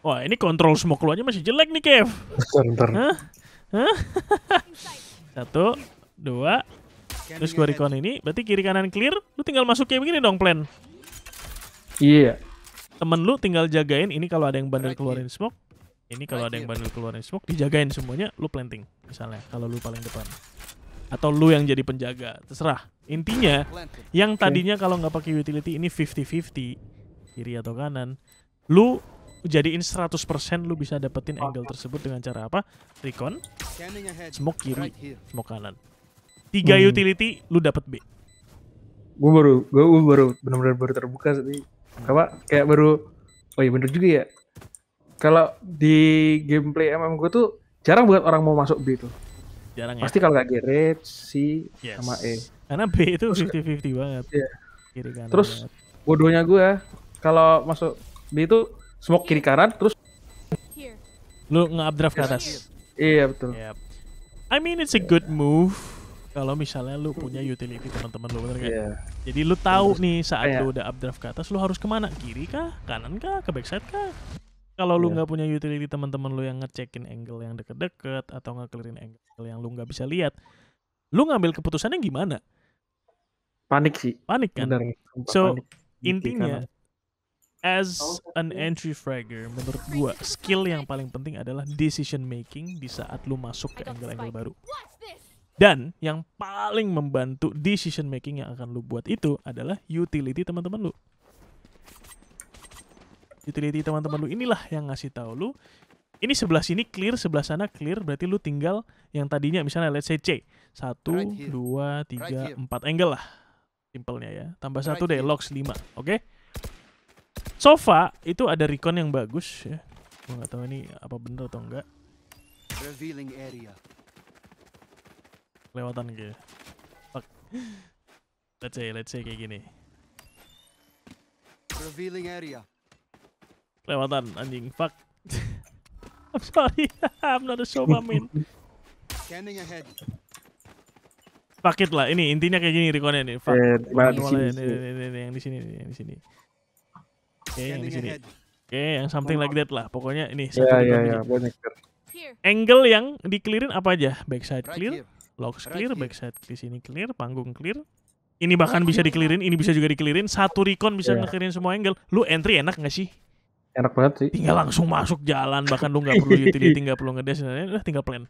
Wah, ini kontrol smoke keluarnya masih jelek nih, Kev. Bentar, Hah? Satu, dua. Terus gua recon ini, berarti kiri kanan clear, lu tinggal masuk kayak begini dong, plan. Iya. Yeah. Temen lu tinggal jagain ini kalau ada yang bandel keluarin smoke, ini kalau ada yang bandel keluarin smoke dijagain semuanya lu planting misalnya kalau lu paling depan atau lu yang jadi penjaga terserah intinya yang tadinya kalau nggak pakai utility ini 50-50 kiri atau kanan lu jadiin 100% lu bisa dapetin angle tersebut dengan cara apa recon smoke kiri smoke kanan tiga hmm. utility lu dapet B gue baru gue baru benar-benar baru terbuka sih apa kayak baru oh iya bener juga ya kalau di gameplay MM gue tuh jarang buat orang mau masuk B tuh. Jarang Pasti ya. Pasti kalau nggak Garage, C yes. sama E. Karena B itu 50-50 banget. Iya. Kiri kanan. Terus banget. bodohnya gue kalau masuk B itu smoke kiri kanan terus lu nge-updraft ke atas. Iya, betul. Yep. I mean it's a good move kalau misalnya lu punya utility teman-teman lu bener kan? Iya. Yeah. Jadi lu tahu nih saat yeah. lu udah updraft ke atas lu harus kemana? Kiri kah? Kanan kah? Ke backside kah? kalau lo lu iya. nggak punya utility teman-teman lu yang ngecekin angle yang deket-deket atau nggak ngekelirin angle yang lu nggak bisa lihat lu ngambil keputusannya gimana panik sih panik kan Bener, so panik. intinya as oh, an entry fragger menurut gua skill yang paling penting adalah decision making di saat lu masuk ke angle-angle baru dan yang paling membantu decision making yang akan lu buat itu adalah utility teman-teman lu utility teman-teman lu inilah yang ngasih tahu lu ini sebelah sini clear, sebelah sana clear, berarti lu tinggal yang tadinya misalnya let's say C. Satu, right dua, tiga, right empat angle lah. Simpelnya ya. Tambah right satu deh, logs lima. Oke? Okay? sofa itu ada recon yang bagus ya. Gua nggak tahu ini apa bener atau enggak. Revealing area. Lewatan gitu. Ya. Let's say, let's say kayak gini. Revealing area. Lewatan, anjing. Fuck. I'm sorry. I'm not a showman. main. Scanning ahead. Paket lah. Ini intinya kayak gini rekonnya nih. Fuck. Eh, ini, ini, ini, ini, yang di sini, yang di sini. Oke, okay, yang di sini. Oke, okay, yang something like that lah. Pokoknya ini. Ya, ya, ya. Banyak. Kan. Angle yang dikelirin apa aja? Backside clear, locks clear, backside clear, sini clear, panggung clear. Ini bahkan bisa dikelirin, ini bisa juga dikelirin. Satu recon bisa yeah. ngekelirin semua angle. Lu entry enak gak sih? enak banget sih tinggal langsung masuk jalan bahkan lu nggak perlu utility nggak perlu ngedes nah, tinggal plan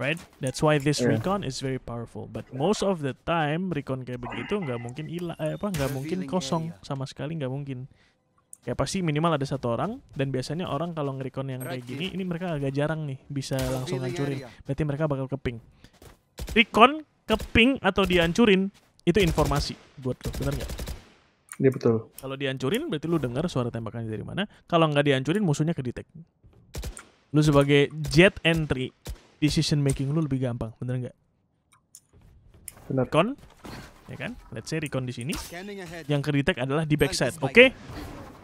right that's why this yeah. recon is very powerful but most of the time recon kayak begitu nggak mungkin ilah eh, apa nggak mungkin kosong iya. sama sekali nggak mungkin ya pasti minimal ada satu orang dan biasanya orang kalau ngerecon yang kayak gini iya. ini mereka agak jarang nih bisa langsung hancurin iya. berarti mereka bakal keping recon keping atau dihancurin itu informasi buat lo bener nggak Iya betul. Kalau dihancurin berarti lu dengar suara tembakannya dari mana. Kalau nggak dihancurin musuhnya ke detect. Lu sebagai jet entry decision making lu lebih gampang, bener nggak? Benar. Recon, ya kan? Let's say recon di sini. Yang ke detect adalah di backside, oke? Okay?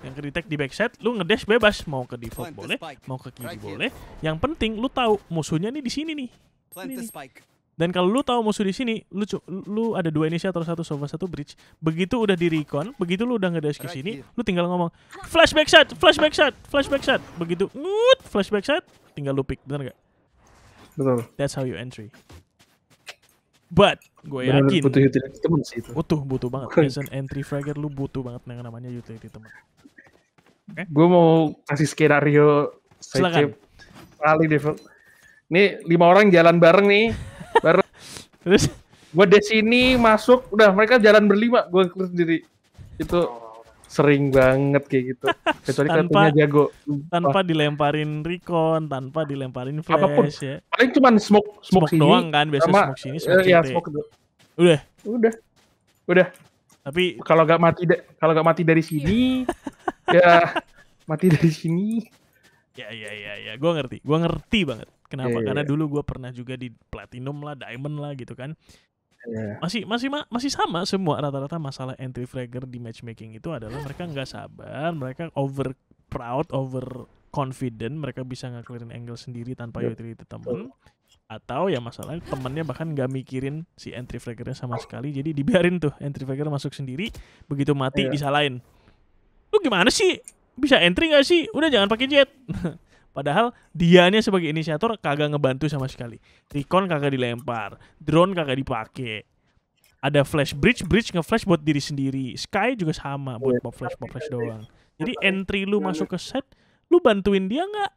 Yang ke detect di backside, lu ngedash bebas, mau ke default boleh, mau ke kiri boleh. Yang penting lu tahu musuhnya nih di sini nih. Ini nih. Dan kalau lu tahu musuh di sini, lu lu ada dua inisiator satu sofa satu bridge. Begitu udah di recon, begitu lu udah nggak ada ke sini, lu tinggal ngomong flashback shot, flashback shot, flashback shot. Begitu ngut flashback shot, tinggal lu pick, benar gak? Betul. That's how you entry. But gue yakin butuh utility teman sih itu. Butuh, butuh banget. As an entry fragger lu butuh banget yang namanya utility teman. Okay? Gue mau kasih skenario Silakan. Ali default. Nih lima orang jalan bareng nih. baru Terus gue di sini masuk udah mereka jalan berlima gue keluar sendiri itu sering banget kayak gitu kecuali tanpa, jago tanpa oh. dilemparin recon tanpa dilemparin flash Apapun. ya paling cuma smoke smoke, smoke doang kan biasa sama, smoke sini eh, smoke, ya, smoke udah udah udah tapi kalau gak mati kalau gak mati dari sini ya mati dari sini ya ya ya ya gue ngerti gue ngerti banget Kenapa? Yeah, Karena iya. dulu gue pernah juga di platinum lah, diamond lah gitu kan. Yeah. Masih masih masih sama semua rata-rata masalah entry fragger di matchmaking itu adalah mereka nggak sabar, mereka over proud, over confident, mereka bisa ngaklirin angle sendiri tanpa yeah. utility temen. Atau ya masalahnya temennya bahkan nggak mikirin si entry fraggernya sama sekali, jadi dibiarin tuh entry fragger masuk sendiri, begitu mati yeah. disalahin. Lu gimana sih? Bisa entry gak sih? Udah jangan pakai jet. Padahal dianya sebagai inisiator kagak ngebantu sama sekali. Recon kagak dilempar, drone kagak dipake, Ada flash bridge, bridge ngeflash buat diri sendiri. Sky juga sama buat pop iya. flash, pop flash doang. Jadi entry lu masuk ke set, lu bantuin dia nggak?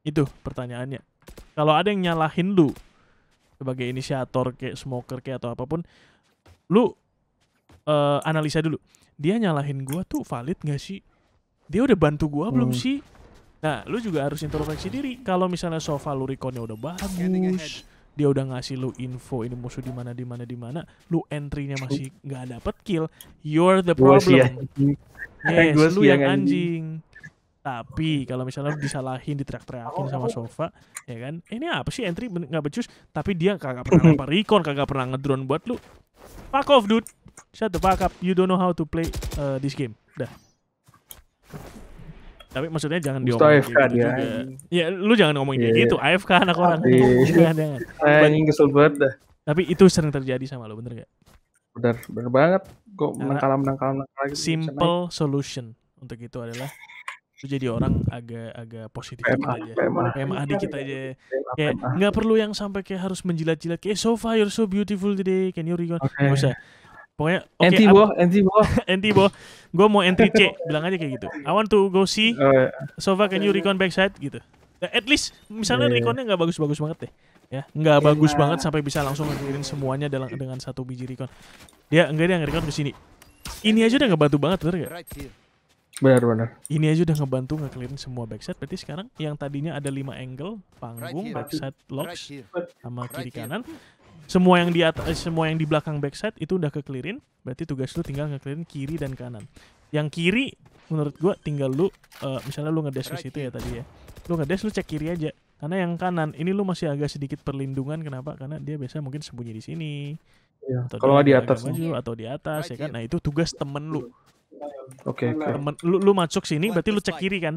Itu pertanyaannya. Kalau ada yang nyalahin lu sebagai inisiator kayak smoker kayak atau apapun, lu uh, analisa dulu. Dia nyalahin gua tuh valid nggak sih? Dia udah bantu gua hmm. belum sih? Nah, lu juga harus introspeksi diri. Kalau misalnya sofa lu rekonnya udah bagus, dia udah ngasih lu info ini musuh di mana di mana di mana, lu entry-nya masih nggak dapet kill, you're the problem. Yes, lu yang anjing. Tapi kalau misalnya lu disalahin, diteriak-teriakin sama oh. sofa, ya kan? Ini apa sih entry nggak becus? Tapi dia kagak pernah lempar recon, kagak pernah ngedrone buat lu. Fuck off, dude. Shut the fuck up. You don't know how to play uh, this game. Dah tapi maksudnya jangan Busto diomongin AFK gitu dia. Kan ya, juga. Ya, lu jangan ngomongin yeah. gitu. AFK iya. kan anak orang. jangan, jangan. Anjing kesel banget dah. Tapi itu sering terjadi sama lu, bener gak? Bener, bener banget. Kok menangkal menangkal menangkal Simple solution untuk itu adalah lu jadi orang agak-agak positif PMA, aja. PMA, PMA dikit aja. Iya, iya, kayak nggak perlu yang sampai kayak harus menjilat-jilat kayak so far you're so beautiful today. Can you record? Okay. Gak usah Pokoknya okay, anti bo, anti bo. anti bo. Gue mau entry C, bilang aja kayak gitu. I want to go see. Uh, oh, iya. Sofa can you recon backside gitu. Eh, at least misalnya yeah, iya. reconnya nggak bagus-bagus banget deh. Ya, nggak iya, bagus banget sampai bisa langsung ngelakuin semuanya dalam dengan satu biji recon. Dia ya, enggak dia recon ke sini. Ini aja udah ngebantu banget bener gak? Benar-benar. Ini aja udah ngebantu ngeklirin semua backside. Berarti sekarang yang tadinya ada 5 angle, panggung, backside locks, sama kiri kanan semua yang di atas eh, semua yang di belakang backside itu udah kekelirin berarti tugas lu tinggal ngeklirin kiri dan kanan yang kiri menurut gua tinggal lu uh, misalnya lu ngedash ke situ ya iya. tadi ya lu ngedash lu cek kiri aja karena yang kanan ini lu masih agak sedikit perlindungan kenapa karena dia biasa mungkin sembunyi di sini ya. kalau di atas maju, iya. atau di atas ya kan nah itu tugas temen lu oke okay, okay. temen lu lu masuk sini berarti lu cek kiri kan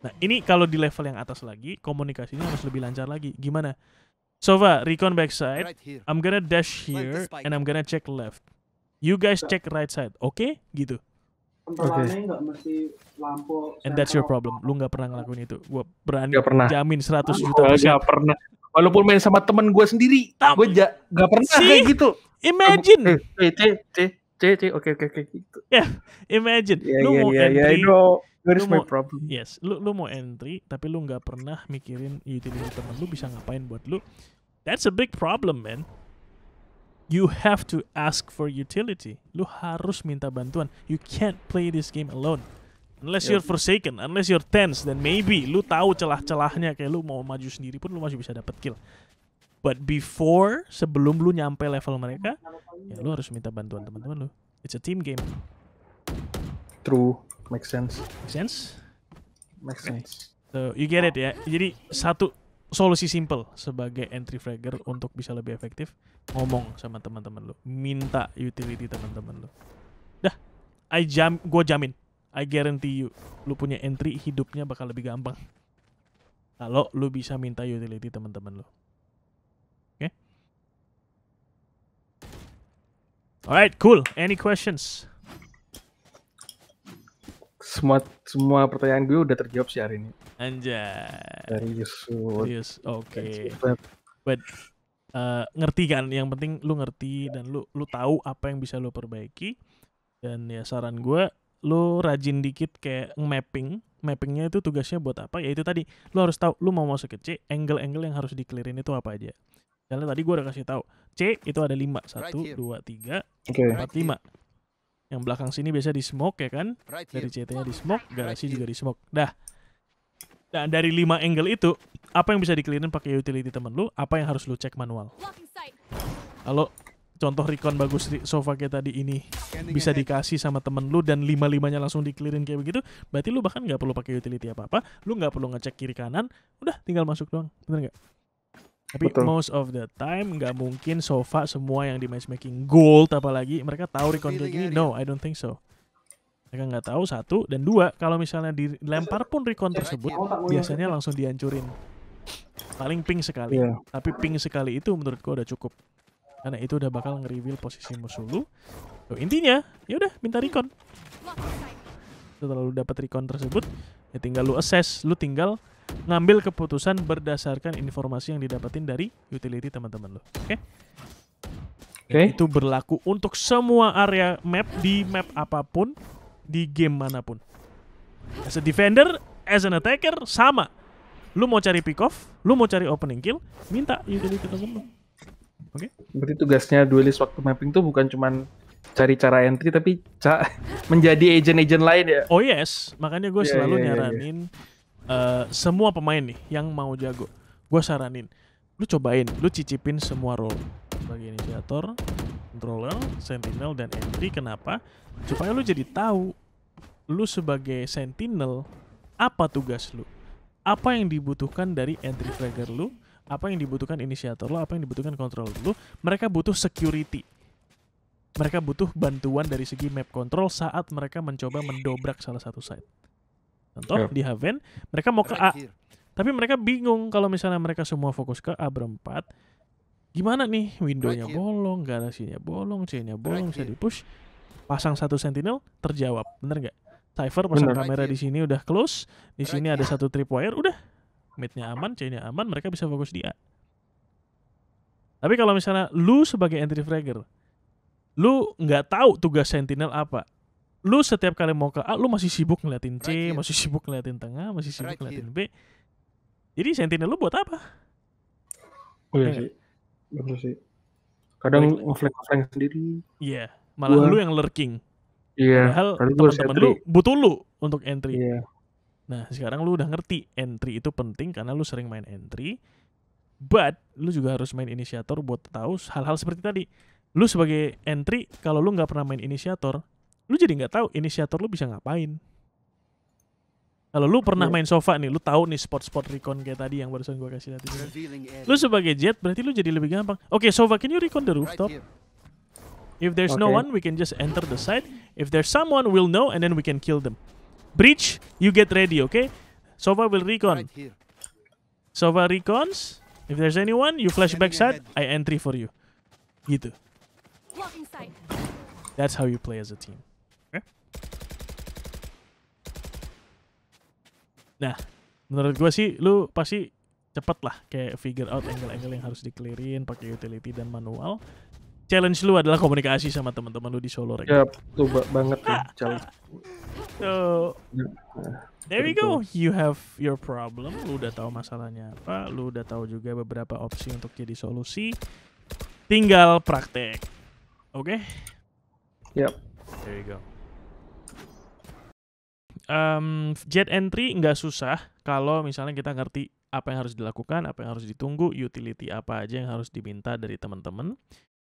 nah ini kalau di level yang atas lagi komunikasinya harus lebih lancar lagi gimana So far, recon backside. Right I'm gonna dash here and I'm gonna check left. You guys check right side, oke? Okay? Gitu. Okay. And that's your problem. Lu nggak pernah ngelakuin itu. Gua berani gak pernah. jamin 100 juta persen. Gak pernah. Walaupun main sama temen gue sendiri, gue ja gak pernah See? kayak gitu. Imagine. Eh, eh, c C C oke oke oke gitu. Yeah, imagine yeah, lu yeah, mau yeah, entry yeah, know. Lu mau, my problem. Yes, lu, lu mau entry tapi lu gak pernah mikirin utility temen lu bisa ngapain buat lu That's a big problem, man. You have to ask for utility. Lu harus minta bantuan. You can't play this game alone. Unless you're forsaken, unless you're tense, then maybe lu tahu celah-celahnya kayak lu mau maju sendiri pun lu masih bisa dapat kill. But before sebelum lu nyampe level mereka, ya lu harus minta bantuan teman-teman lu. It's a team game. True, makes sense. Makes sense? Makes sense. So you get it ya. Jadi satu solusi simple sebagai entry fragger untuk bisa lebih efektif ngomong sama teman-teman lo minta utility teman-teman lo dah I jam gue jamin I guarantee you lo punya entry hidupnya bakal lebih gampang kalau lo bisa minta utility teman-teman lo oke okay? alright cool any questions semua semua pertanyaan gue udah terjawab sih hari ini Anjay. Serius. Serius. Oke. Okay. But uh, ngerti kan yang penting lu ngerti dan lu lu tahu apa yang bisa lu perbaiki dan ya saran gue lu rajin dikit kayak mapping mappingnya itu tugasnya buat apa ya itu tadi lu harus tahu lu mau masuk ke C angle-angle yang harus dikelirin itu apa aja karena tadi gue udah kasih tahu C itu ada 5 1, 2, 3, 4, 5 yang belakang sini biasa di smoke ya kan dari CT nya di smoke garasi juga di smoke dah Nah, dari lima angle itu, apa yang bisa dikelirin pakai utility temen lu, apa yang harus lu cek manual. Halo, contoh recon bagus sofa kayak tadi ini bisa dikasih sama temen lu dan lima limanya langsung dikelirin kayak begitu berarti lu bahkan nggak perlu pakai utility apa apa lu nggak perlu ngecek kiri kanan udah tinggal masuk doang bener nggak tapi Betul. most of the time nggak mungkin sofa semua yang di matchmaking gold apalagi mereka tahu recon kayak gini ya, no I don't think so mereka nggak tahu satu dan dua kalau misalnya dilempar pun recon iya. tersebut iya, biasanya langsung dihancurin paling ping sekali yeah. tapi ping sekali itu menurut gua udah cukup karena itu udah bakal nge-reveal posisi musuh lu so, intinya ya udah minta recon setelah lu dapat recon tersebut ya tinggal lu assess lu tinggal ngambil keputusan berdasarkan informasi yang didapetin dari utility teman-teman lu oke okay? Okay. Itu berlaku untuk semua area map di map apapun di game manapun. As a defender, as an attacker, sama. Lu mau cari pick off, lu mau cari opening kill, minta utility tersebut. Oke. Okay? Berarti tugasnya duelist waktu mapping tuh bukan cuman cari cara entry tapi ca menjadi agent-agent lain ya. Oh yes, makanya gue yeah, selalu yeah, iya, iya. nyaranin yeah. Uh, semua pemain nih yang mau jago, gue saranin lu cobain, lu cicipin semua role sebagai inisiator, controller, sentinel dan entry. Kenapa? Supaya lu jadi tahu lu sebagai sentinel apa tugas lu? Apa yang dibutuhkan dari entry trigger lu? Apa yang dibutuhkan inisiator lu? Apa yang dibutuhkan controller lu? Mereka butuh security. Mereka butuh bantuan dari segi map control saat mereka mencoba mendobrak salah satu site. Contoh di Haven, mereka mau ke A. Tapi mereka bingung kalau misalnya mereka semua fokus ke A berempat gimana nih windownya bolong garasinya bolong C-nya bolong bisa di push pasang satu sentinel terjawab bener nggak cipher pasang bener. kamera di sini udah close di sini ada satu tripwire udah midnya aman C-nya aman mereka bisa fokus di A tapi kalau misalnya lu sebagai entry fragger lu nggak tahu tugas sentinel apa lu setiap kali mau ke A lu masih sibuk ngeliatin C right masih sibuk ngeliatin tengah masih sibuk right ngeliatin B jadi sentinel lu buat apa? Oh, iya, iya sih. Bener sih. Kadang ngeflank-ngeflank sendiri. Iya, yeah. malah gua... lu yang lurking. Iya. Yeah. Padahal teman-teman lu butuh lu untuk entry. Iya. Yeah. Nah, sekarang lu udah ngerti entry itu penting karena lu sering main entry. But lu juga harus main inisiator buat tahu hal-hal seperti tadi. Lu sebagai entry kalau lu nggak pernah main inisiator, lu jadi nggak tahu inisiator lu bisa ngapain. Kalau lu pernah iya. main sofa nih, lu tahu nih spot-spot recon kayak tadi yang barusan gua kasih tadi. Lu sebagai jet berarti lu jadi lebih gampang. Oke, okay, Sova, can you recon the rooftop? If there's okay. no one, we can just enter the site. If there's someone, we'll know and then we can kill them. Breach, you get ready, okay? Sova will recon. Sova recons. If there's anyone, you flash back side, I entry for you. Gitu. That's how you play as a team. Nah, menurut gue sih lu pasti cepet lah kayak figure out angle-angle yang harus dikelirin pakai utility dan manual. Challenge lu adalah komunikasi sama teman-teman lu di solo rank. Ya, banget ya challenge. So, there we go. You have your problem. Lu udah tahu masalahnya apa. Lu udah tahu juga beberapa opsi untuk jadi solusi. Tinggal praktek. Oke? Okay? Yep. There you go um, jet entry nggak susah kalau misalnya kita ngerti apa yang harus dilakukan, apa yang harus ditunggu, utility apa aja yang harus diminta dari teman-teman,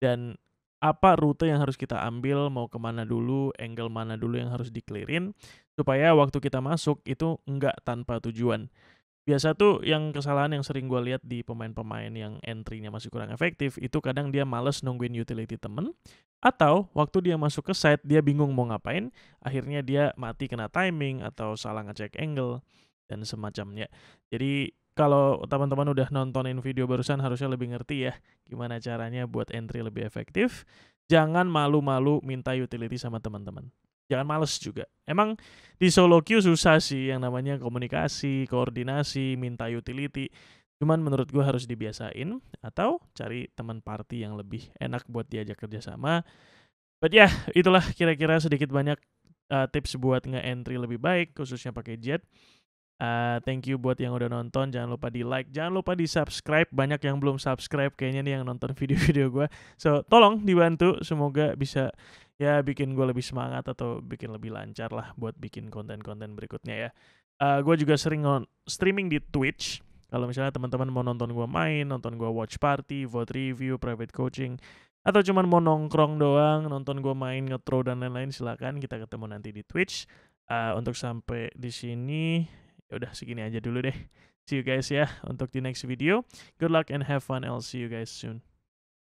dan apa rute yang harus kita ambil, mau kemana dulu, angle mana dulu yang harus dikelirin, supaya waktu kita masuk itu nggak tanpa tujuan biasa tuh yang kesalahan yang sering gue lihat di pemain-pemain yang entry-nya masih kurang efektif itu kadang dia males nungguin utility temen atau waktu dia masuk ke site dia bingung mau ngapain akhirnya dia mati kena timing atau salah ngecek angle dan semacamnya jadi kalau teman-teman udah nontonin video barusan harusnya lebih ngerti ya gimana caranya buat entry lebih efektif jangan malu-malu minta utility sama teman-teman jangan males juga. Emang di solo queue susah sih yang namanya komunikasi, koordinasi, minta utility. Cuman menurut gue harus dibiasain atau cari teman party yang lebih enak buat diajak kerja sama But ya, yeah, itulah kira-kira sedikit banyak uh, tips buat nge-entry lebih baik, khususnya pakai jet. Uh, thank you buat yang udah nonton. Jangan lupa di like, jangan lupa di subscribe. Banyak yang belum subscribe kayaknya nih yang nonton video-video gue. So tolong dibantu. Semoga bisa ya bikin gue lebih semangat atau bikin lebih lancar lah buat bikin konten-konten berikutnya ya. Uh, eh, gue juga sering on streaming di Twitch. Kalau misalnya teman-teman mau nonton gue main, nonton gue watch party, vote review, private coaching, atau cuman mau nongkrong doang, nonton gue main, ngetro dan lain-lain, silakan kita ketemu nanti di Twitch. Uh, untuk sampai di sini, ya udah segini aja dulu deh. See you guys ya untuk di next video. Good luck and have fun. I'll see you guys soon.